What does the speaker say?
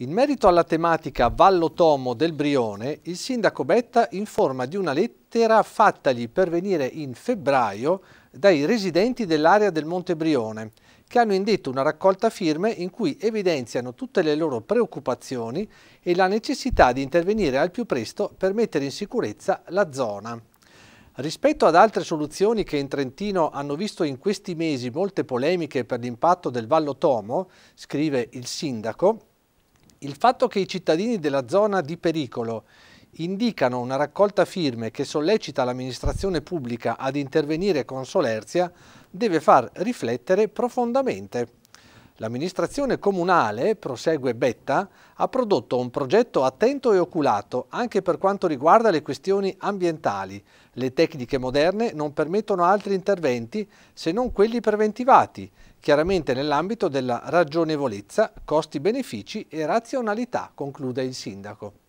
In merito alla tematica Vallotomo del Brione, il sindaco Betta informa di una lettera fattagli per venire in febbraio dai residenti dell'area del Monte Brione, che hanno indetto una raccolta firme in cui evidenziano tutte le loro preoccupazioni e la necessità di intervenire al più presto per mettere in sicurezza la zona. Rispetto ad altre soluzioni che in Trentino hanno visto in questi mesi molte polemiche per l'impatto del Vallo Tomo, scrive il sindaco, il fatto che i cittadini della zona di pericolo indicano una raccolta firme che sollecita l'amministrazione pubblica ad intervenire con solerzia deve far riflettere profondamente. L'amministrazione comunale, prosegue Betta, ha prodotto un progetto attento e oculato anche per quanto riguarda le questioni ambientali. Le tecniche moderne non permettono altri interventi se non quelli preventivati, chiaramente nell'ambito della ragionevolezza, costi-benefici e razionalità, conclude il sindaco.